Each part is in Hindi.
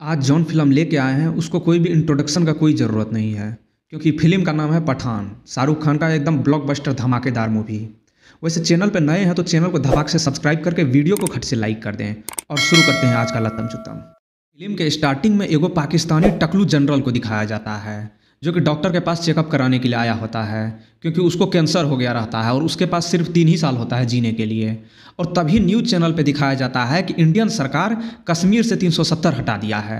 आज जौन फिल्म लेके आए हैं उसको कोई भी इंट्रोडक्शन का कोई ज़रूरत नहीं है क्योंकि फिल्म का नाम है पठान शाहरुख खान का एकदम ब्लॉकबस्टर धमाकेदार मूवी वैसे चैनल पर नए हैं तो चैनल को धमाक से सब्सक्राइब करके वीडियो को खट से लाइक कर दें और शुरू करते हैं आज का लतम चुतम फिल्म के स्टार्टिंग में एगो पाकिस्तानी टकलू जनरल को दिखाया जाता है जो कि डॉक्टर के पास चेकअप कराने के लिए आया होता है क्योंकि उसको कैंसर हो गया रहता है और उसके पास सिर्फ तीन ही साल होता है जीने के लिए और तभी न्यूज़ चैनल पे दिखाया जाता है कि इंडियन सरकार कश्मीर से 370 हटा दिया है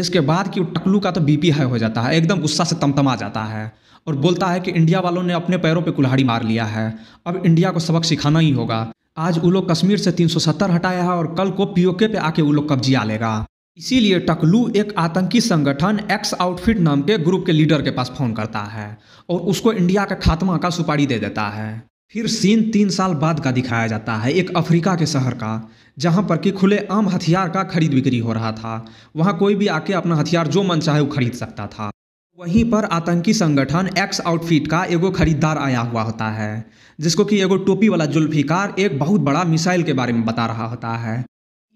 जिसके बाद कि टकलू का तो बीपी हाई हो जाता है एकदम गुस्सा से तमतमा जाता है और बोलता है कि इंडिया वालों ने अपने पैरों पर कुल्हाड़ी मार लिया है अब इंडिया को सबक सिखाना ही होगा आज वो लोग कश्मीर से 370 हटाया है और कल को पीओके पे आके वो लोग कब्जिया लेगा इसीलिए टकलू एक आतंकी संगठन एक्स आउटफिट नाम के ग्रुप के लीडर के पास फ़ोन करता है और उसको इंडिया के खात्मा का सुपारी दे देता है फिर सीन तीन साल बाद का दिखाया जाता है एक अफ्रीका के शहर का जहाँ पर कि खुले आम हथियार का खरीद बिक्री हो रहा था वहाँ कोई भी आके अपना हथियार जो मन चाहे वो खरीद सकता था वहीं पर आतंकी संगठन एक्स आउटफिट का एगो खरीदार आया हुआ होता है जिसको कि एगो टोपी वाला जुल्फिकार एक बहुत बड़ा मिसाइल के बारे में बता रहा होता है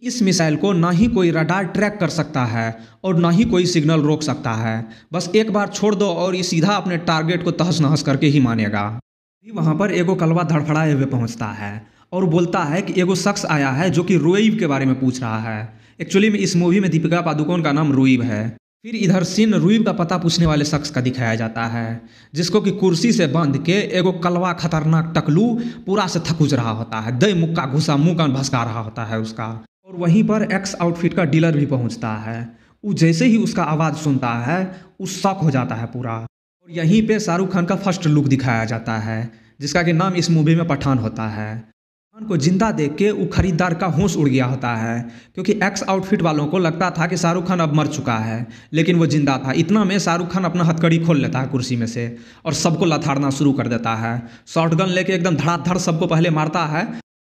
इस मिसाइल को ना ही कोई रडार ट्रैक कर सकता है और ना ही कोई सिग्नल रोक सकता है बस एक बार छोड़ दो और ये सीधा अपने टारगेट को तहस नहस करके ही मानेगा अभी वहाँ पर एगो कलवा धड़फड़ाए हुए पहुँचता है और बोलता है कि एगो शख्स आया है जो कि रोईब के बारे में पूछ रहा है एक्चुअली में इस मूवी में दीपिका पादुकोण का नाम रोईब है फिर इधर सीन रूईब का पता पूछने वाले शख्स का दिखाया जाता है जिसको कि कुर्सी से बांध के एगो कलवा खतरनाक टकलू पूरा से थकूज रहा होता है दई मुक्का घुसा मुँह कान भसका रहा होता है उसका और वहीं पर एक्स आउटफिट का डीलर भी पहुंचता है वो जैसे ही उसका आवाज़ सुनता है वो शक हो जाता है पूरा और यहीं पे शाहरुख खान का फर्स्ट लुक दिखाया जाता है जिसका कि नाम इस मूवी में पठान होता है पठान को जिंदा देख के वो खरीदार का होश उड़ गया होता है क्योंकि एक्स आउटफिट वालों को लगता था कि शाहरुख खान अब मर चुका है लेकिन वो जिंदा था इतना में शाहरुख खान अपना हथकड़ी खोल लेता है कुर्सी में से और सबको लथाड़ना शुरू कर देता है गन लेके एकदम धड़ाधड़ सबको पहले मारता है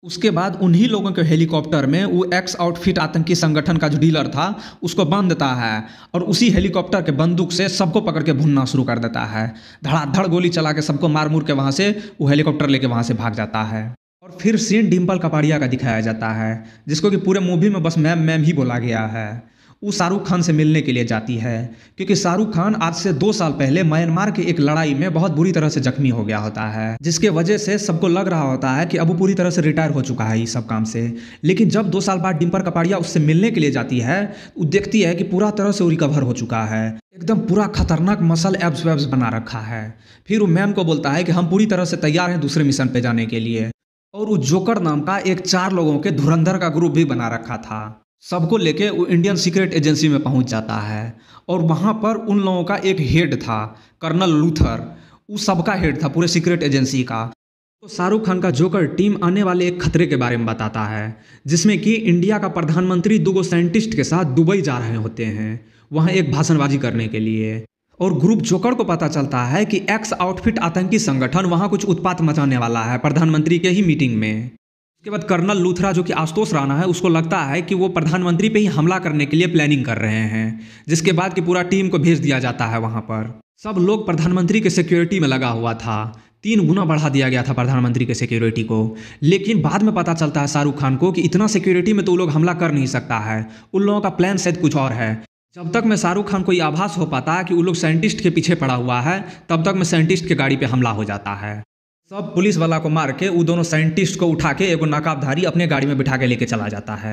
उसके बाद उन्हीं लोगों के हेलीकॉप्टर में वो एक्स आउटफिट आतंकी संगठन का जो डीलर था उसको बांध देता है और उसी हेलीकॉप्टर के बंदूक से सबको पकड़ के भुनना शुरू कर देता है धड़ाधड़ गोली चला के सबको मार मूर के वहाँ से वो हेलीकॉप्टर लेके वहाँ से भाग जाता है और फिर सीन डिम्पल कपाड़िया का दिखाया जाता है जिसको कि पूरे मूवी में बस मैम मैम ही बोला गया है वो शाहरुख खान से मिलने के लिए जाती है क्योंकि शाहरुख खान आज से दो साल पहले म्यांमार की एक लड़ाई में बहुत बुरी तरह से जख्मी हो गया होता है जिसके वजह से सबको लग रहा होता है कि अब वो पूरी तरह से रिटायर हो चुका है इस सब काम से लेकिन जब दो साल बाद डिम्पर कपाड़िया उससे मिलने के लिए जाती है वो देखती है कि पूरा तरह से वो रिकवर हो चुका है एकदम पूरा खतरनाक मसल एब्स वेब्स बना रखा है फिर वो मैम को बोलता है कि हम पूरी तरह से तैयार हैं दूसरे मिशन पर जाने के लिए और वो जोकर नाम का एक चार लोगों के धुरंधर का ग्रुप भी बना रखा था सबको लेके वो इंडियन सीक्रेट एजेंसी में पहुंच जाता है और वहाँ पर उन लोगों का एक हेड था कर्नल लूथर वो सबका हेड था पूरे सीक्रेट एजेंसी का तो शाहरुख खान का जोकर टीम आने वाले एक खतरे के बारे में बताता है जिसमें कि इंडिया का प्रधानमंत्री दो साइंटिस्ट के साथ दुबई जा रहे होते हैं वहाँ एक भाषणबाजी करने के लिए और ग्रुप जोकर को पता चलता है कि एक्स आउटफिट आतंकी संगठन वहाँ कुछ उत्पात मचाने वाला है प्रधानमंत्री के ही मीटिंग में उसके बाद कर्नल लूथरा जो कि आशुतोष राणा है उसको लगता है कि वो प्रधानमंत्री पे ही हमला करने के लिए प्लानिंग कर रहे हैं जिसके बाद कि पूरा टीम को भेज दिया जाता है वहाँ पर सब लोग प्रधानमंत्री के सिक्योरिटी में लगा हुआ था तीन गुना बढ़ा दिया गया था प्रधानमंत्री के सिक्योरिटी को लेकिन बाद में पता चलता है शाहरुख खान को कि इतना सिक्योरिटी में तो लोग हमला कर नहीं सकता है उन लोगों का प्लान शायद कुछ और है जब तक मैं शाहरुख खान को ये आभास हो पाता है कि वो लोग साइंटिस्ट के पीछे पड़ा हुआ है तब तक मैं साइंटिस्ट के गाड़ी पर हमला हो जाता है सब पुलिस वाला को मार के वो दोनों साइंटिस्ट को उठा के एगो नकाबधारी अपने गाड़ी में बिठा के लेके चला जाता है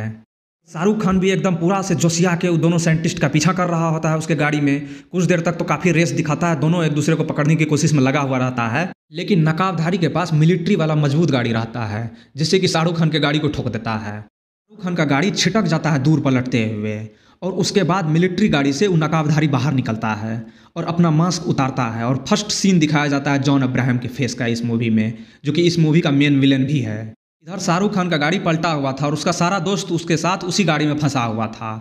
शाहरुख खान भी एकदम पूरा से जोशिया के वो दोनों साइंटिस्ट का पीछा कर रहा होता है उसके गाड़ी में कुछ देर तक तो काफ़ी रेस दिखाता है दोनों एक दूसरे को पकड़ने की कोशिश में लगा हुआ रहता है लेकिन नकाबधारी के पास मिलिट्री वाला मजबूत गाड़ी रहता है जिससे कि शाहरुख खान के गाड़ी को ठोक देता है शाहरुख खान का गाड़ी छिटक जाता है दूर पलटते हुए और उसके बाद मिलिट्री गाड़ी से वो नकाबधारी बाहर निकलता है और अपना मास्क उतारता है और फर्स्ट सीन दिखाया जाता है जॉन अब्राहम के फेस का इस मूवी में जो कि इस मूवी का मेन विलन भी है इधर शाहरुख खान का गाड़ी पलटा हुआ था और उसका सारा दोस्त उसके साथ उसी गाड़ी में फंसा हुआ था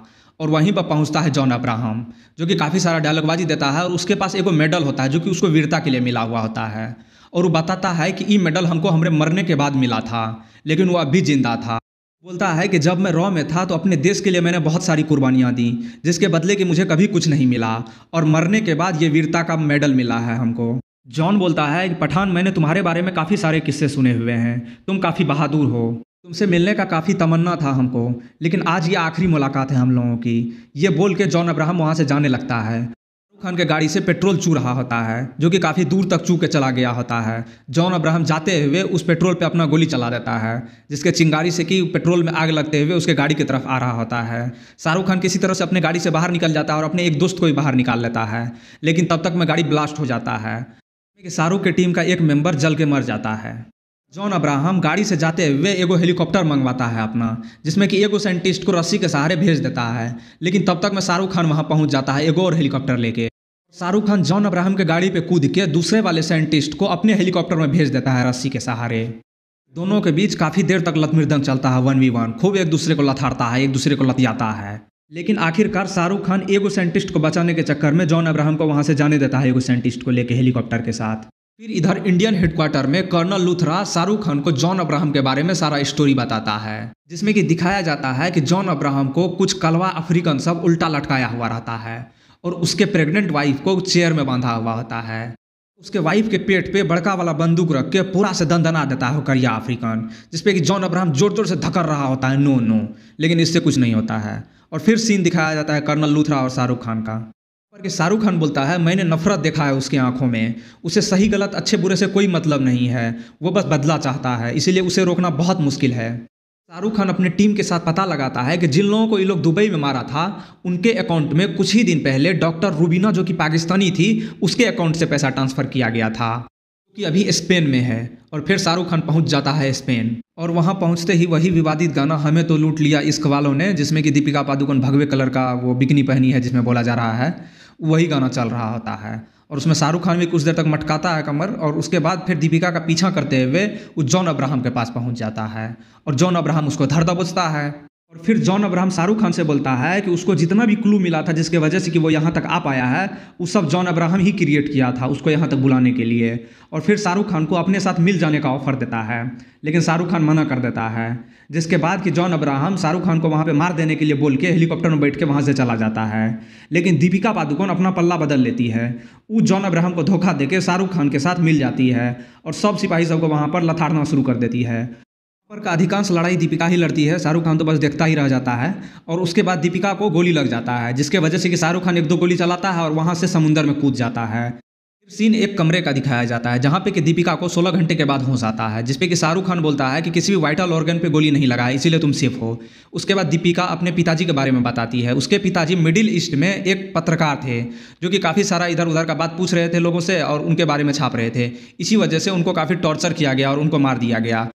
और वहीं पर पहुंचता है जॉन अब्राहम जो कि काफ़ी सारा डायलॉगबाजी देता है और उसके पास एक मेडल होता है जो कि उसको वीरता के लिए मिला हुआ होता है और वो बताता है कि ये मेडल हमको हमारे मरने के बाद मिला था लेकिन वो अब भी जिंदा था बोलता है कि जब मैं रॉ में था तो अपने देश के लिए मैंने बहुत सारी कुर्बानियाँ दी जिसके बदले कि मुझे कभी कुछ नहीं मिला और मरने के बाद ये वीरता का मेडल मिला है हमको जॉन बोलता है कि पठान मैंने तुम्हारे बारे में काफ़ी सारे किस्से सुने हुए हैं तुम काफ़ी बहादुर हो तुमसे मिलने का काफ़ी तमन्ना था हमको लेकिन आज ये आखिरी मुलाकात है हम लोगों की ये बोल के जॉन अब्राहम वहाँ से जाने लगता है खान के गाड़ी से पेट्रोल चू रहा होता है जो कि काफ़ी दूर तक चू के चला गया होता है जॉन अब्राहम जाते हुए उस पेट्रोल पे अपना गोली चला देता है जिसके चिंगारी से कि पेट्रोल में आग लगते हुए उसके गाड़ी की तरफ आ रहा होता है शाहरुख खान किसी तरह से अपने गाड़ी से बाहर निकल जाता है और अपने एक दोस्त को भी बाहर निकाल लेता है लेकिन तब तक में गाड़ी ब्लास्ट हो जाता है शाहरुख की टीम का एक मेंबर जल के मर जाता है जॉन अब्राहम गाड़ी से जाते हुए एगो हेलीकॉप्टर मंगवाता है अपना जिसमें कि एगो साइंटिस्ट को रस्सी के सहारे भेज देता है लेकिन तब तक में शाहरुख खान वहाँ पहुँच जाता है एगो और हेलीकॉप्टर लेके शाहरुख खान जॉन अब्राहम के गाड़ी पे कूद के दूसरे वाले साइंटिस्ट को अपने हेलीकॉप्टर में भेज देता है रस्सी के सहारे दोनों के बीच काफ़ी देर तक लतमृदंग चलता है वन वी वन खूब एक दूसरे को लथाड़ता है एक दूसरे को लतियाता है लेकिन आखिरकार शाहरुख खान एगो साइंटिस्ट को बचाने के चक्कर में जॉन अब्राहम को वहाँ से जाने देता है एगो साइंटिस्ट को लेकर हेलीकॉप्टर के साथ फिर इधर इंडियन हेडक्वार्टर में कर्नल लुथरा शाहरुख खान को जॉन अब्राहम के बारे में सारा स्टोरी बताता है जिसमें कि दिखाया जाता है कि जॉन अब्राहम को कुछ कलवा अफ्रीकन सब उल्टा लटकाया हुआ रहता है और उसके प्रेग्नेंट वाइफ को चेयर में बांधा हुआ होता है उसके वाइफ के पेट पे बड़का वाला बंदूक रख के पूरा से दंदना देता है करिया अफ्रीकन जिसपे कि जॉन अब्राहम जोर जोर से धकर रहा होता है नो नो लेकिन इससे कुछ नहीं होता है और फिर सीन दिखाया जाता है कर्नल लूथरा और शाहरुख खान का कि शाहरुख खान बोलता है मैंने नफरत देखा है उसकी आंखों में उसे सही गलत अच्छे बुरे से कोई मतलब नहीं है वो बस बदला चाहता है इसीलिए उसे रोकना बहुत मुश्किल है शाहरुख खान अपनी टीम के साथ पता लगाता है कि जिन लोगों को ये लोग दुबई में मारा था उनके अकाउंट में कुछ ही दिन पहले डॉक्टर रूबीना जो कि पाकिस्तानी थी उसके अकाउंट से पैसा ट्रांसफ़र किया गया था कि अभी स्पेन में है और फिर शाहरुख खान पहुंच जाता है स्पेन और वहां पहुंचते ही वही विवादित गाना हमें तो लूट लिया इश्क वालों ने जिसमें कि दीपिका पादुकोण भगवे कलर का वो बिकनी पहनी है जिसमें बोला जा रहा है वही गाना चल रहा होता है और उसमें शाहरुख खान भी कुछ देर तक मटकाता है कमर और उसके बाद फिर दीपिका का पीछा करते हुए वो जॉन अब्राहम के पास पहुंच जाता है और जॉन अब्राहम उसको धर दबोचता है और फिर जॉन अब्राहम शाहरुख खान से बोलता है कि उसको जितना भी क्लू मिला था जिसके वजह से कि वो यहाँ तक आ पाया है वो सब जॉन अब्राहम ही क्रिएट किया था उसको यहाँ तक बुलाने के लिए और फिर शाहरुख खान को अपने साथ मिल जाने का ऑफर देता है लेकिन शाहरुख खान मना कर देता है जिसके बाद कि जॉन अब्राहम शाहरुख खान को वहाँ पर मार देने के लिए बोल के हेलीकॉप्टर में बैठ के वहाँ से चला जाता है लेकिन दीपिका पादुकोण अपना पल्ला बदल लेती है वो जॉन अब्राहम को धोखा दे शाहरुख खान के साथ मिल जाती है और सब सिपाही सबको वहाँ पर लथाड़ना शुरू कर देती है पर का अधिकांश लड़ाई दीपिका ही लड़ती है शाहरुख खान तो बस देखता ही रह जाता है और उसके बाद दीपिका को गोली लग जाता है जिसके वजह से कि शाहरुख खान एक दो गोली चलाता है और वहाँ से समुंदर में कूद जाता है सीन एक कमरे का दिखाया जाता है जहाँ पे कि दीपिका को 16 घंटे के बाद होश आता है जिसपे कि शाहरुख खान बोलता है कि किसी भी वाइटल ऑर्गन पे गोली नहीं लगा है इसीलिए तुम सेफ हो उसके बाद दीपिका अपने पिताजी के बारे में बताती है उसके पिताजी मिडिल ईस्ट में एक पत्रकार थे जो कि काफ़ी सारा इधर उधर का बात पूछ रहे थे लोगों से और उनके बारे में छाप रहे थे इसी वजह से उनको काफ़ी टॉर्चर किया गया और उनको मार दिया गया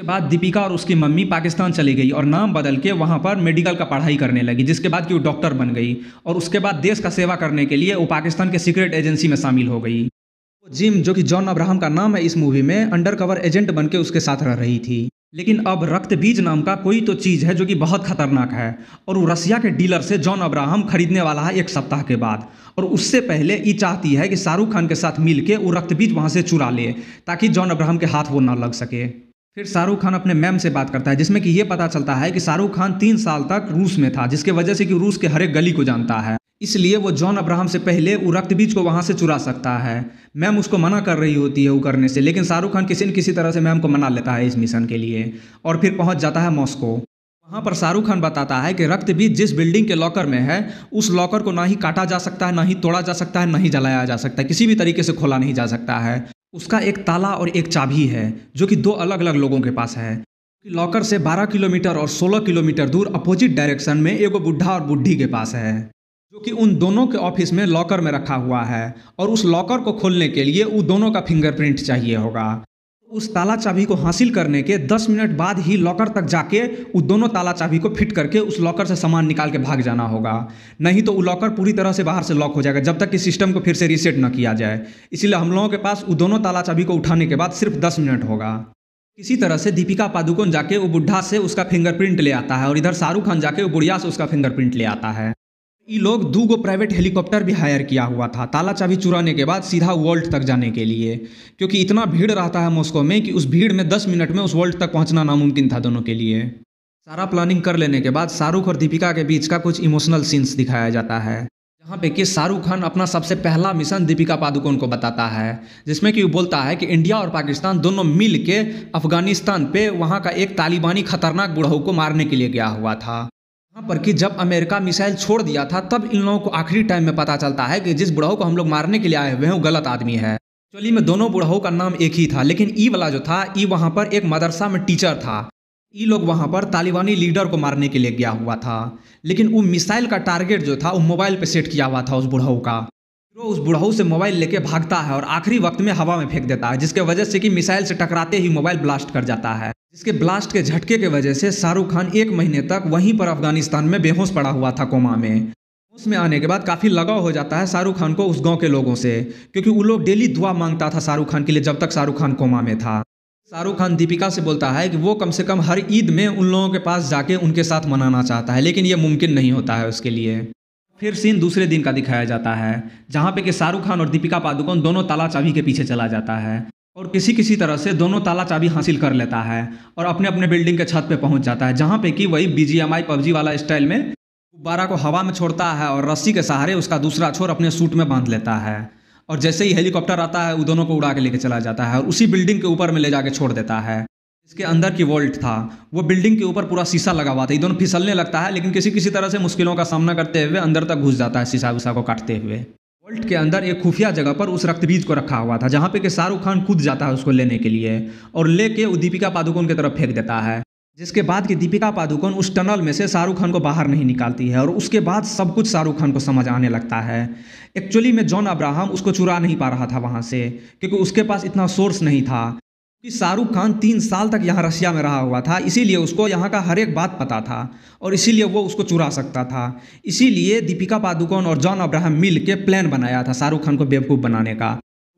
उसके बाद दीपिका और उसकी मम्मी पाकिस्तान चली गई और नाम बदल के वहाँ पर मेडिकल का पढ़ाई करने लगी जिसके बाद कि वो डॉक्टर बन गई और उसके बाद देश का सेवा करने के लिए वो पाकिस्तान के सीक्रेट एजेंसी में शामिल हो गई वो जिम जो कि जॉन अब्राहम का नाम है इस मूवी में अंडर कवर एजेंट बन के उसके साथ रह रही थी लेकिन अब रक्त बीज नाम का कोई तो चीज़ है जो कि बहुत खतरनाक है और वो रसिया के डीलर से जॉन अब्राहम खरीदने वाला है एक सप्ताह के बाद और उससे पहले ये चाहती है कि शाहरुख खान के साथ मिल के वो रक्त बीज वहाँ से चुरा ले ताकि जॉन अब्राहम के हाथ वो ना लग सके फिर शाहरुख खान अपने मैम से बात करता है जिसमें कि ये पता चलता है कि शाहरुख खान तीन साल तक रूस में था जिसके वजह से कि रूस के हर एक गली को जानता है इसलिए वो जॉन अब्राहम से पहले वो रक्त बीज को वहाँ से चुरा सकता है मैम उसको मना कर रही होती है वो करने से लेकिन शाहरुख खान किसी न किसी तरह से मैम को मना लेता है इस मिशन के लिए और फिर पहुँच जाता है मॉस्को वहाँ पर शाहरुख खान बताता है कि रक्त बीज जिस बिल्डिंग के लॉकर में है उस लॉकर को ना ही काटा जा सकता है ना ही तोड़ा जा सकता है ना ही जलाया जा सकता है किसी भी तरीके से खोला नहीं जा सकता है उसका एक ताला और एक चाबी है जो कि दो अलग अलग लोगों के पास है लॉकर से 12 किलोमीटर और 16 किलोमीटर दूर अपोजिट डायरेक्शन में एगो बुढ़ा और बुढ़ी के पास है जो कि उन दोनों के ऑफिस में लॉकर में रखा हुआ है और उस लॉकर को खोलने के लिए उन दोनों का फिंगरप्रिंट चाहिए होगा उस ताला चाबी को हासिल करने के 10 मिनट बाद ही लॉकर तक जाके उस दोनों ताला चाबी को फिट करके उस लॉकर से सामान निकाल के भाग जाना होगा नहीं तो वो लॉकर पूरी तरह से बाहर से लॉक हो जाएगा जब तक कि सिस्टम को फिर से रीसेट न किया जाए इसलिए हम लोगों के पास उस दोनों ताला चाबी को उठाने के बाद सिर्फ दस मिनट होगा इसी तरह से दीपिका पादुकोण जाके वो बुढ़ा से उसका फिंगरप्रिंट ले आता है और इधर शाहरुख खान जाके वो बुढ़िया से उसका फिंगरप्रिंट ले आता है ये लोग दो गो प्राइवेट हेलीकॉप्टर भी हायर किया हुआ था ताला चाबी चुराने के बाद सीधा वर्ल्ड तक जाने के लिए क्योंकि इतना भीड़ रहता है मॉस्को में कि उस भीड़ में दस मिनट में उस वर्ल्ड तक पहुंचना नामुमकिन था दोनों के लिए सारा प्लानिंग कर लेने के बाद शाहरुख और दीपिका के बीच का कुछ इमोशनल सीन्स दिखाया जाता है जहाँ पे कि शाहरुख खान अपना सबसे पहला मिशन दीपिका पादुकोण को बताता है जिसमें कि वो बोलता है कि इंडिया और पाकिस्तान दोनों मिल के अफगानिस्तान पे वहाँ का एक तालिबानी खतरनाक बुढ़ऊ को मारने के लिए गया हुआ था पर कि जब अमेरिका मिसाइल छोड़ दिया था तब इन लोगों को आखिरी टाइम में पता चलता है कि जिस बुढ़ाऊ को हम लोग मारने के लिए आए हुए हैं वो गलत आदमी है एक्चुअली में दोनों बुढ़ाओं का नाम एक ही था लेकिन ई वाला जो था ई वहाँ पर एक मदरसा में टीचर था ई लोग वहाँ पर तालिबानी लीडर को मारने के लिए गया हुआ था लेकिन वो मिसाइल का टारगेट जो था वो मोबाइल पर सेट किया हुआ था उस बुढ़ाऊ का तो उस बुढ़ाऊ से मोबाइल लेके भागता है और आखिरी वक्त में हवा में फेंक देता है जिसके वजह से कि मिसाइल से टकराते ही मोबाइल ब्लास्ट कर जाता है जिसके ब्लास्ट के झटके के वजह से शाहरुख खान एक महीने तक वहीं पर अफगानिस्तान में बेहोश पड़ा हुआ था कोमा में उसमें आने के बाद काफ़ी लगाव हो जाता है शाहरुख खान को उस गांव के लोगों से क्योंकि वो लोग डेली दुआ मांगता था शाहरुख खान के लिए जब तक शाहरुख खान कोमा में था शाहरुख खान दीपिका से बोलता है कि वो कम से कम हर ईद में उन लोगों के पास जाके उनके साथ मनाना चाहता है लेकिन ये मुमकिन नहीं होता है उसके लिए फिर सीन दूसरे दिन का दिखाया जाता है जहाँ पे कि शाहरुख खान और दीपिका पादुकोण दोनों ताला चाबी के पीछे चला जाता है और किसी किसी तरह से दोनों ताला चाबी हासिल कर लेता है और अपने अपने बिल्डिंग के छत पे पहुंच जाता है जहां पे कि वही B G M I PUBG वाला स्टाइल में गुब्बारा को हवा में छोड़ता है और रस्सी के सहारे उसका दूसरा छोर अपने सूट में बांध लेता है और जैसे ही हेलीकॉप्टर आता है वो दोनों को उड़ा के लेके चला जाता है और उसी बिल्डिंग के ऊपर में ले जाके छोड़ देता है इसके अंदर की वॉल्ट था वो बिल्डिंग के ऊपर पूरा शीशा लगा हुआ था ये दोनों फिसलने लगता है लेकिन किसी किसी तरह से मुश्किलों का सामना करते हुए अंदर तक घुस जाता है शीशा वीशा को काटते हुए वर्ल्ड के अंदर एक खुफिया जगह पर उस रक्तबीज को रखा हुआ था जहाँ पे कि शाहरुख खान कूद जाता है उसको लेने के लिए और लेके वो दीपिका पादुकोण की तरफ फेंक देता है जिसके बाद कि दीपिका पादुकोण उस टनल में से शाहरुख खान को बाहर नहीं निकालती है और उसके बाद सब कुछ शाहरुख खान को समझ आने लगता है एक्चुअली में जॉन अब्राहम उसको चुरा नहीं पा रहा था वहाँ से क्योंकि उसके पास इतना सोर्स नहीं था कि शाहरुख खान तीन साल तक यहाँ रशिया में रहा हुआ था इसीलिए उसको यहाँ का हर एक बात पता था और इसीलिए वो उसको चुरा सकता था इसीलिए दीपिका पादुकोण और जॉन अब्राहम मिल के प्लान बनाया था शाहरुख खान को बेवकूफ़ बनाने का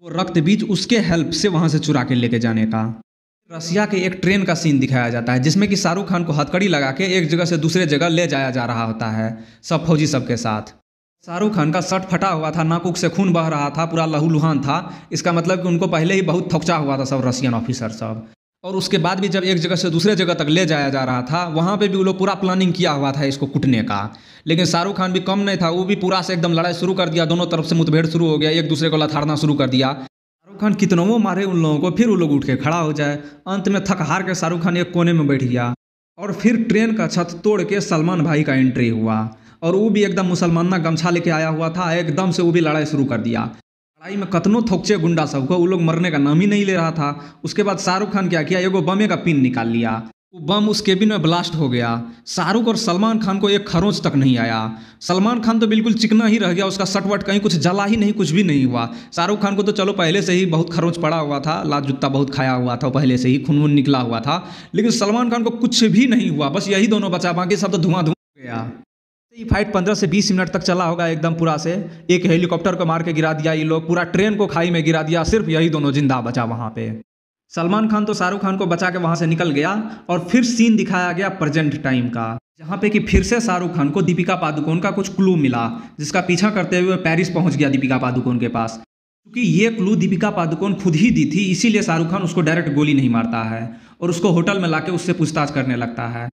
वो रक्त बीज उसके हेल्प से वहाँ से चुरा के लेके जाने का रसिया के एक ट्रेन का सीन दिखाया जाता है जिसमें कि शाहरुख खान को हथकड़ी लगा के एक जगह से दूसरे जगह ले जाया जा रहा होता है सब फौजी सब के साथ शाहरुख खान का शर्ट फटा हुआ था नाकुक से खून बह रहा था पूरा लहू लुहान था इसका मतलब कि उनको पहले ही बहुत थकचा हुआ था सब रशियन ऑफिसर सब और उसके बाद भी जब एक जगह से दूसरे जगह तक ले जाया जा रहा था वहाँ पे भी वो लोग पूरा प्लानिंग किया हुआ था इसको कुटने का लेकिन शाहरुख खान भी कम नहीं था वो भी पूरा से एकदम लड़ाई शुरू कर दिया दोनों तरफ से मुठभेड़ शुरू हो गया एक दूसरे को लथाड़ना शुरू कर दिया शाहरुख खान कितनों मारे उन लोगों को फिर वो लोग उठ के खड़ा हो जाए अंत में थक हार के शाहरुख खान एक कोने में बैठ गया और फिर ट्रेन का छत तोड़ के सलमान भाई का एंट्री हुआ और वो भी एकदम मुसलमान गमछा लेके आया हुआ था एकदम से वो भी लड़ाई शुरू कर दिया लड़ाई में कतनों थोकचे गुंडा सबको वो लोग मरने का नाम ही नहीं ले रहा था उसके बाद शाहरुख खान क्या किया एगो बमे का पिन निकाल लिया वो बम उस केबिन में ब्लास्ट हो गया शाहरुख और सलमान खान को एक खरोंच तक नहीं आया सलमान खान तो बिल्कुल चिकना ही रह गया उसका सटवट कहीं कुछ जला ही नहीं कुछ भी नहीं हुआ शाहरुख खान को तो चलो पहले से ही बहुत खरोंच पड़ा हुआ था लाल जूता बहुत खाया हुआ था पहले से ही खून वून निकला हुआ था लेकिन सलमान खान को कुछ भी नहीं हुआ बस यही दोनों बचा बाकी सब तो धुआं धुआं गया ये फाइट 15 से 20 मिनट तक चला होगा एकदम पूरा से एक हेलीकॉप्टर को मार के गिरा दिया ये लोग पूरा ट्रेन को खाई में गिरा दिया सिर्फ यही दोनों जिंदा बचा वहाँ पे सलमान खान तो शाहरुख खान को बचा के वहाँ से निकल गया और फिर सीन दिखाया गया प्रेजेंट टाइम का जहाँ पे कि फिर से शाहरुख खान को दीपिका पादुकोण का कुछ क्लू मिला जिसका पीछा करते हुए पेरिस पहुँच गया दीपिका पादुकोण के पास क्योंकि ये क्लू दीपिका पादुकोण खुद ही दी थी इसीलिए शाहरुख खान उसको डायरेक्ट गोली नहीं मारता है और उसको होटल में लाके उससे पूछताछ करने लगता है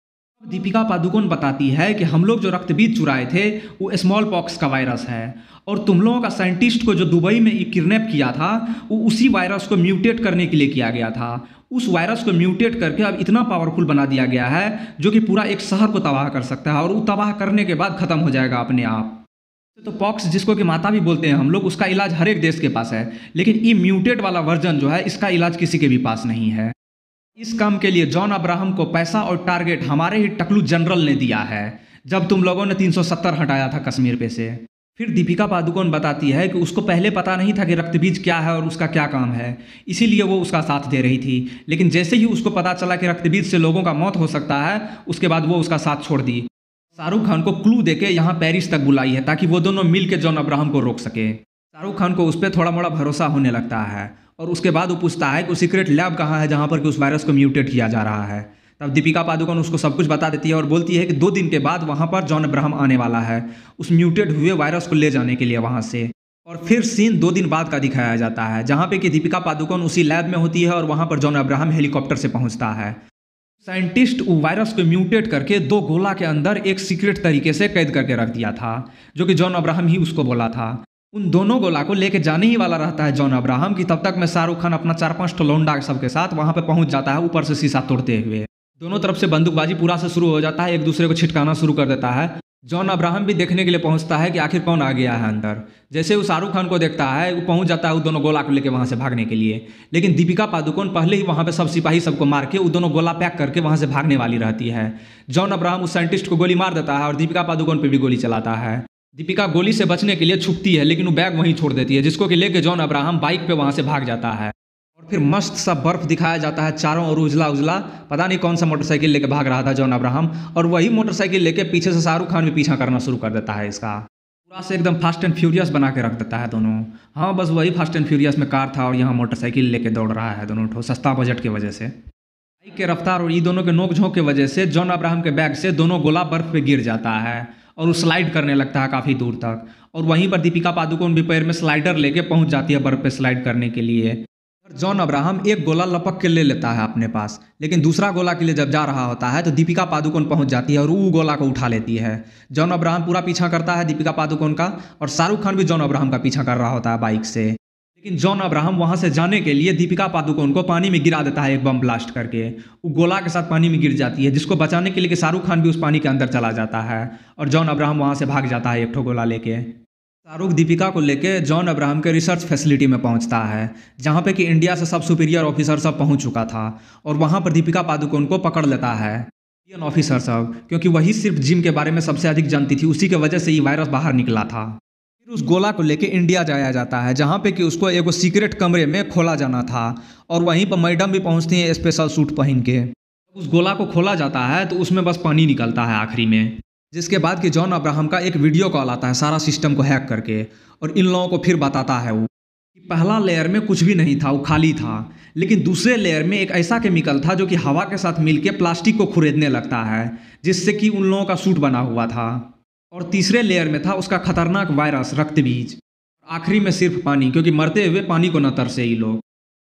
दीपिका पादुकोण बताती है कि हम लोग जो रक्तबीज चुराए थे वो स्मॉल पॉक्स का वायरस है और तुम लोगों का साइंटिस्ट को जो दुबई में किडनैप किया था वो उसी वायरस को म्यूटेट करने के लिए किया गया था उस वायरस को म्यूटेट करके अब इतना पावरफुल बना दिया गया है जो कि पूरा एक शहर को तबाह कर सकता है और वो तबाह करने के बाद ख़त्म हो जाएगा अपने आप तो पॉक्स जिसको कि माता भी बोलते हैं हम लोग उसका इलाज हर एक देश के पास है लेकिन ये म्यूटेट वाला वर्जन जो है इसका इलाज किसी के भी पास नहीं है इस काम के लिए जॉन अब्राहम को पैसा और टारगेट हमारे ही टकलू जनरल ने दिया है जब तुम लोगों ने 370 हटाया था कश्मीर पे से फिर दीपिका पादुकोण बताती है कि उसको पहले पता नहीं था कि रक्तबीज क्या है और उसका क्या काम है इसीलिए वो उसका साथ दे रही थी लेकिन जैसे ही उसको पता चला कि रक्तबीज से लोगों का मौत हो सकता है उसके बाद वो उसका साथ छोड़ दी शाहरुख खान को क्लू देके यहाँ पेरिस तक बुलाई है ताकि वो दोनों मिल के जॉन अब्राहम को रोक सके शाहरुख खान को उस पर थोड़ा मोड़ा भरोसा होने लगता है और उसके बाद वो पूछता है कि सीक्रेट लैब कहाँ है जहाँ पर कि उस वायरस को म्यूटेट किया जा रहा है तब दीपिका पादुकोण उसको सब कुछ बता देती है और बोलती है कि दो दिन के बाद वहाँ पर जॉन अब्राहम आने वाला है उस म्यूटेट हुए वायरस को ले जाने के लिए वहाँ से और फिर सीन दो दिन बाद का दिखाया जाता है जहाँ पे कि दीपिका पादुकोण उसी लैब में होती है और वहाँ पर जॉन अब्राहम हेलीकॉप्टर से पहुँचता है साइंटिस्ट वायरस को म्यूटेट करके दो गोला के अंदर एक सीक्रेट तरीके से कैद करके रख दिया था जो कि जॉन अब्राहम ही उसको बोला था उन दोनों गोला को लेके जाने ही वाला रहता है जॉन अब्राहम की तब तक में शाहरुख खान अपना चार पांच टोलोंडा सबके साथ वहां पे पहुंच जाता है ऊपर से शीशा तोड़ते हुए दोनों तरफ से बंदूकबाजी पूरा से शुरू हो जाता है एक दूसरे को छिटकाना शुरू कर देता है जॉन अब्राहम भी देखने के लिए पहुंचता है कि आखिर कौन आ गया है अंदर जैसे वो शाहरुख खान को देखता है वो पहुंच जाता है वो दोनों गोला को लेकर वहां से भागने के लिए लेकिन दीपिका पादुकोण पहले ही वहां पे सब सिपाही सबको मार के वो दोनों गोला पैक करके वहां से भागने वाली रहती है जॉन अब्राहम उस साइंटिस्ट को गोली मार देता है और दीपिका पादुकोण पर भी गोली चलाता है दीपिका गोली से बचने के लिए छुपती है लेकिन वो बैग वहीं छोड़ देती है जिसको कि लेके जॉन अब्राहम बाइक पे वहाँ से भाग जाता है और फिर मस्त सा बर्फ दिखाया जाता है चारों ओर उजला उजला पता नहीं कौन सा मोटरसाइकिल लेके भाग रहा था जॉन अब्राहम और वही मोटरसाइकिल लेके पीछे से शाहरुख खान भी पीछा करना शुरू कर देता है इसका पूरा से एकदम फास्ट एंड फ्यूरियस बना के रख देता है दोनों हाँ बस वही फास्ट एंड फ्यूरियस में कार था और यहाँ मोटरसाइकिल लेके दौड़ रहा है दोनों सस्ता बजट की वजह से बाइक के रफ्तार और ये दोनों के नोक झोंक की वजह से जॉन अब्राहम के बैग से दोनों गोला बर्फ पे गिर जाता है और वो स्लाइड करने लगता है काफ़ी दूर तक और वहीं पर दीपिका पादुकोण भी पैर में स्लाइडर लेके पहुंच जाती है बर्फ पे स्लाइड करने के लिए जॉन अब्राहम एक गोला लपक के ले लेता है अपने पास लेकिन दूसरा गोला के लिए जब जा रहा होता है तो दीपिका पादुकोण पहुंच जाती है और वो गोला को उठा लेती है जॉन अब्राहम पूरा पीछा करता है दीपिका पादुकोण का और शाहरुख खान भी जॉन अब्राहम का पीछा कर रहा होता है बाइक से लेकिन जॉन अब्राहम वहां से जाने के लिए दीपिका पादुकोण को पानी में गिरा देता है एक बम ब्लास्ट करके वो गोला के साथ पानी में गिर जाती है जिसको बचाने के लिए शाहरुख खान भी उस पानी के अंदर चला जाता है और जॉन अब्राहम वहां से भाग जाता है एक ठो गोला लेके शाहरुख दीपिका को लेके जॉन अब्राहम के रिसर्च फैसिलिटी में पहुंचता है जहां पे कि इंडिया से सब सुपीरियर ऑफिसर सब पहुंच चुका था और वहां पर दीपिका पादुकोण को पकड़ लेता है इंडियन ऑफिसर सब क्योंकि वही सिर्फ जिम के बारे में सबसे अधिक जानती थी उसी के वजह से ये वायरस बाहर निकला था फिर उस गोला को लेके इंडिया जाया जाता है जहाँ पे कि उसको एगो सीक्रेट कमरे में खोला जाना था और वहीं पर मैडम भी पहुँचती हैं स्पेशल सूट पहन के उस गोला को खोला जाता है तो उसमें बस पानी निकलता है आखिरी में जिसके बाद कि जॉन अब्राहम का एक वीडियो कॉल आता है सारा सिस्टम को हैक करके और इन लोगों को फिर बताता है वो कि पहला लेयर में कुछ भी नहीं था वो खाली था लेकिन दूसरे लेयर में एक ऐसा केमिकल था जो कि हवा के साथ मिलके प्लास्टिक को खुरेदने लगता है जिससे कि उन लोगों का सूट बना हुआ था और तीसरे लेयर में था उसका खतरनाक वायरस रक्त बीज आखिरी में सिर्फ पानी क्योंकि मरते हुए पानी को न तरसे ही लोग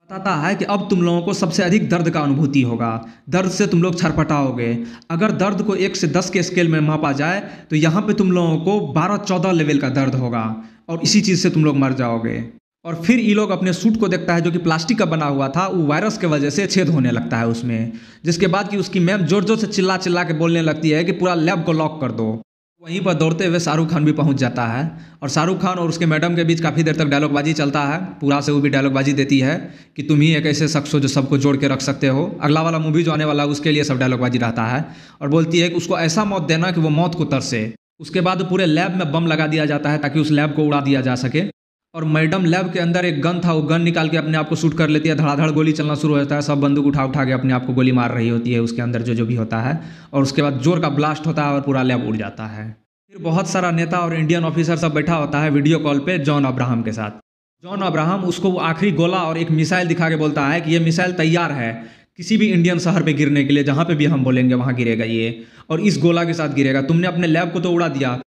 बताता है कि अब तुम लोगों को सबसे अधिक दर्द का अनुभूति होगा दर्द से तुम लोग छरपटाओगे अगर दर्द को एक से दस के स्केल में मापा जाए तो यहाँ पे तुम लोगों को बारह चौदह लेवल का दर्द होगा और इसी चीज़ से तुम लोग मर जाओगे और फिर ये लोग अपने सूट को देखता है जो कि प्लास्टिक का बना हुआ था वो वायरस के वजह से छेद होने लगता है उसमें जिसके बाद कि उसकी मैम जोर जोर से चिल्ला चिल्ला के बोलने लगती है कि पूरा लैब को लॉक कर दो वहीं पर दौड़ते हुए शाहरुख खान भी पहुंच जाता है और शाहरुख खान और उसके मैडम के बीच काफ़ी देर तक डायलॉगबाजी चलता है पूरा से वो भी डायलॉगबाजी देती है कि तुम ही एक ऐसे शख्स हो जो सबको जोड़ के रख सकते हो अगला वाला मूवी जो आने वाला है उसके लिए सब डायलॉगबाजी रहता है और बोलती है कि उसको ऐसा मौत देना कि वो मौत को तरसे उसके बाद पूरे लैब में बम लगा दिया जाता है ताकि उस लैब को उड़ा दिया जा सके और मैडम लैब के अंदर एक गन था वो गन निकाल के अपने आप को शूट कर लेती है धड़ाधड़ गोली चलना शुरू हो जाता है सब बंदूक उठा उठा के अपने आप को गोली मार रही होती है उसके अंदर जो जो भी होता है और उसके बाद जोर का ब्लास्ट होता है और पूरा लैब उड़ जाता है फिर बहुत सारा नेता और इंडियन ऑफिसर सब बैठा होता है वीडियो कॉल पर जॉन अब्राहम के साथ जॉन अब्राहम उसको आखिरी गोला और एक मिसाइल दिखा के बोलता है कि ये मिसाइल तैयार है किसी भी इंडियन शहर पे गिरने के लिए जहाँ पे भी हम बोलेंगे वहाँ गिरेगा ये और इस गोला के साथ गिरेगा तुमने अपने लैब को तो उड़ा दिया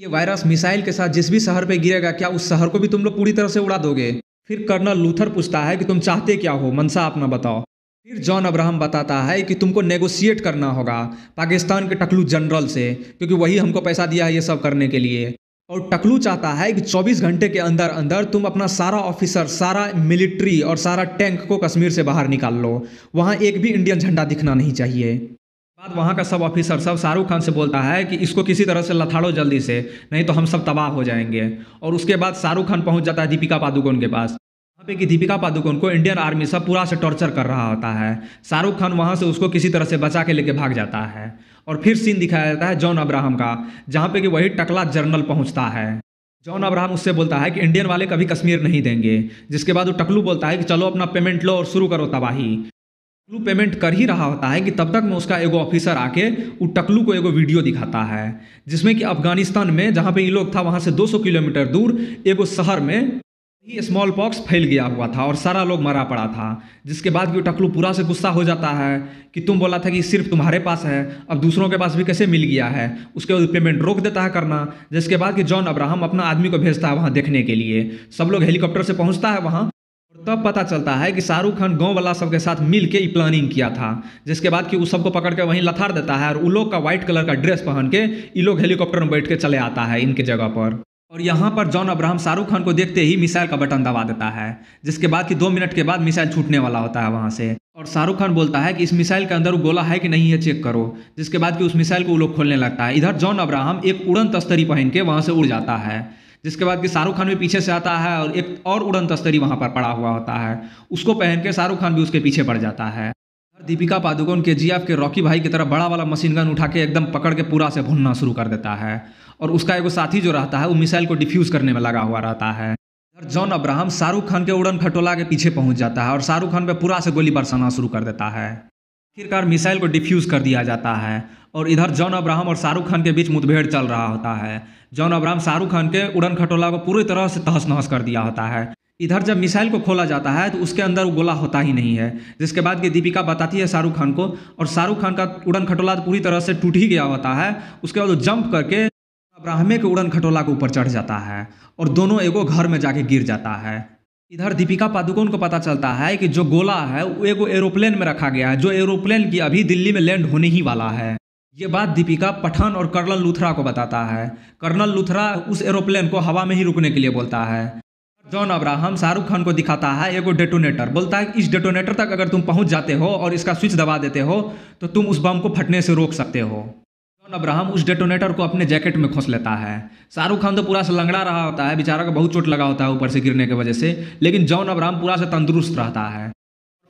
ये वायरस मिसाइल के साथ जिस भी शहर पे गिरेगा क्या उस शहर को भी तुम लोग पूरी तरह से उड़ा दोगे फिर कर्नल लूथर पूछता है कि तुम चाहते क्या हो मनसा अपना बताओ फिर जॉन अब्राहम बताता है कि तुमको नेगोशिएट करना होगा पाकिस्तान के टकलू जनरल से क्योंकि वही हमको पैसा दिया है ये सब करने के लिए और टकलू चाहता है कि 24 घंटे के अंदर अंदर तुम अपना सारा ऑफिसर सारा मिलिट्री और सारा टैंक को कश्मीर से बाहर निकाल लो वहाँ एक भी इंडियन झंडा दिखना नहीं चाहिए बाद वहाँ का सब ऑफिसर सब शाहरुख खान से बोलता है कि इसको किसी तरह से लथाड़ो जल्दी से नहीं तो हम सब तबाह हो जाएंगे और उसके बाद शाहरुख खान पहुँच जाता है दीपिका पादुकोण के पास वहाँ पे कि दीपिका पादुकोण को इंडियन आर्मी सब पूरा से टॉर्चर कर रहा होता है शाहरुख खान वहाँ से उसको किसी तरह से बचा के लेके भाग जाता है और फिर सीन दिखाया जाता है जॉन अब्राहम का जहाँ पे कि वही टकला जर्नल पहुँचता है जॉन अब्राहम उससे बोलता है कि इंडियन वाले कभी कश्मीर नहीं देंगे जिसके बाद वो टकलू बोलता है कि चलो अपना पेमेंट लो और शुरू करो तबाही टकलू पेमेंट कर ही रहा होता है कि तब तक में उसका एगो ऑफिसर आके वो टकलू को एगो वीडियो दिखाता है जिसमें कि अफगानिस्तान में जहाँ पे ये लोग था वहाँ से 200 किलोमीटर दूर एगो शहर में ही स्मॉल पॉक्स फैल गया हुआ था और सारा लोग मरा पड़ा था जिसके बाद वो टकलू पूरा से गुस्सा हो जाता है कि तुम बोला था कि सिर्फ तुम्हारे पास है अब दूसरों के पास भी कैसे मिल गया है उसके बाद पेमेंट रोक देता है करना जिसके बाद कि जॉन अब्राहम अपना आदमी को भेजता है वहाँ देखने के लिए सब लोग हेलीकॉप्टर से पहुँचता है वहाँ और तब पता चलता है कि शाहरुख खान गांव वाला सबके साथ मिल के प्लानिंग किया था जिसके बाद कि उस सबको पकड़ के वहीं लथार देता है और उन लोग का व्हाइट कलर का ड्रेस पहन के इन लोग हेलीकॉप्टर में बैठ के चले आता है इनके जगह पर और यहाँ पर जॉन अब्राहम शाहरुख खान को देखते ही मिसाइल का बटन दबा देता है जिसके बाद कि दो मिनट के बाद मिसाइल छूटने वाला होता है वहाँ से और शाहरुख खान बोलता है कि इस मिसाइल के अंदर वो गोला है कि नहीं है चेक करो जिसके बाद कि उस मिसाइल को वो लोग खोलने लगता है इधर जॉन अब्राहम एक उड़न तस्तरी पहन के वहाँ से उड़ जाता है जिसके बाद कि शाहरुख खान भी पीछे से आता है और एक और उड़न तस्तरी वहाँ पर पड़ा हुआ होता है उसको पहन के शाहरुख खान भी उसके पीछे पड़ जाता है दीपिका पादुकोण के जी के रॉकी भाई की तरह बड़ा वाला मशीन गन उठा के एकदम पकड़ के पूरा से भुनना शुरू कर देता है और उसका एगो साथी जो रहता है वो मिसाइल को डिफ्यूज़ करने में लगा हुआ रहता है जॉन अब्राहम शाहरुख खान के उड़न खटोला के पीछे पहुंच जाता है और शाहरुख खान पे पूरा से गोली बरसाना शुरू कर देता है आखिरकार मिसाइल को डिफ्यूज़ कर दिया जाता है और इधर जॉन अब्राहम और शाहरुख खान के बीच मुठभेड़ चल रहा होता है जॉन अब्राहम शाहरुख खान के उड़न खटोला को पूरी तरह से तहस नहस कर दिया होता है इधर जब मिसाइल को खोला जाता है तो उसके अंदर वो गोला होता ही नहीं है जिसके बाद ये दीपिका बताती है शाहरुख खान को और शाहरुख खान का उड़न खटोला तो पूरी तरह से टूट ही गया होता है उसके बाद वो जंप करके अब्राहमे के उड़न खटोला के ऊपर चढ़ जाता है और दोनों एगो घर में जाके गिर जाता है इधर दीपिका पादुकोण को पता चलता है कि जो गोला है वो एगो एरोप्लेन में रखा गया है जो एरोप्लेन की अभी दिल्ली में लैंड होने ही वाला है ये बात दीपिका पठान और कर्नल लुथरा को बताता है कर्नल लुथरा उस एरोप्लेन को हवा में ही रुकने के लिए बोलता है जॉन अब्राहम शाहरुख खान को दिखाता है एगो डेटोनेटर बोलता है इस डेटोनेटर तक अगर तुम पहुंच जाते हो और इसका स्विच दबा देते हो तो तुम उस बम को फटने से रोक सकते हो अब्राहम उस डेटोनेटर को अपने जैकेट में खोस लेता है शाहरुख खान तो पूरा से लंगड़ा रहा होता है बेचारा का बहुत चोट लगा होता है ऊपर से गिरने की वजह से लेकिन जॉन अब्राहम पूरा से तंदुरुस्त रहता है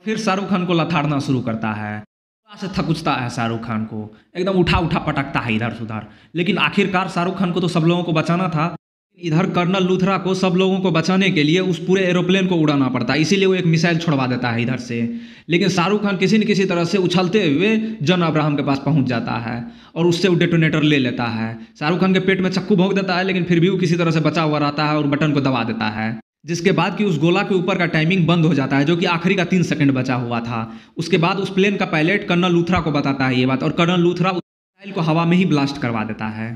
फिर शाहरुख खान को लथाड़ना शुरू करता है पूरा से थकुचता है शाहरुख खान को एकदम उठा उठा पटकता है इधर से उधर लेकिन आखिरकार शाहरुख खान को तो सब लोगों को बचाना था इधर कर्नल लूथरा को सब लोगों को बचाने के लिए उस पूरे एरोप्लेन को उड़ाना पड़ता है इसीलिए वो एक मिसाइल छोड़वा देता है इधर से लेकिन शाहरुख खान किसी न किसी तरह से उछलते हुए जन अब्राहम के पास पहुंच जाता है और उससे वो डेटोनेटर ले लेता है शाहरुख खान के पेट में चक्कू भोंक देता है लेकिन फिर भी वो किसी तरह से बचा हुआ रहता है और बटन को दबा देता है जिसके बाद कि उस गोला के ऊपर का टाइमिंग बंद हो जाता है जो कि आखिरी का तीन सेकंड बचा हुआ था उसके बाद उस प्लेन का पायलट कर्नल लूथरा को बताता है ये बात और कर्नल लूथरा उस मिसाइल को हवा में ही ब्लास्ट करवा देता है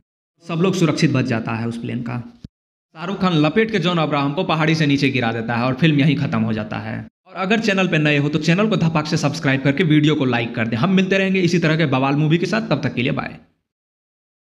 सब लोग सुरक्षित बच जाता है उस प्लेन का शाहरुख खान लपेट के जॉन अब्राहम को पहाड़ी से नीचे गिरा देता है और फिल्म यहीं खत्म हो जाता है और अगर चैनल पर नए हो तो चैनल को धपाक से सब्सक्राइब करके वीडियो को लाइक कर दें हम मिलते रहेंगे इसी तरह के बवाल मूवी के साथ तब तक के लिए बाय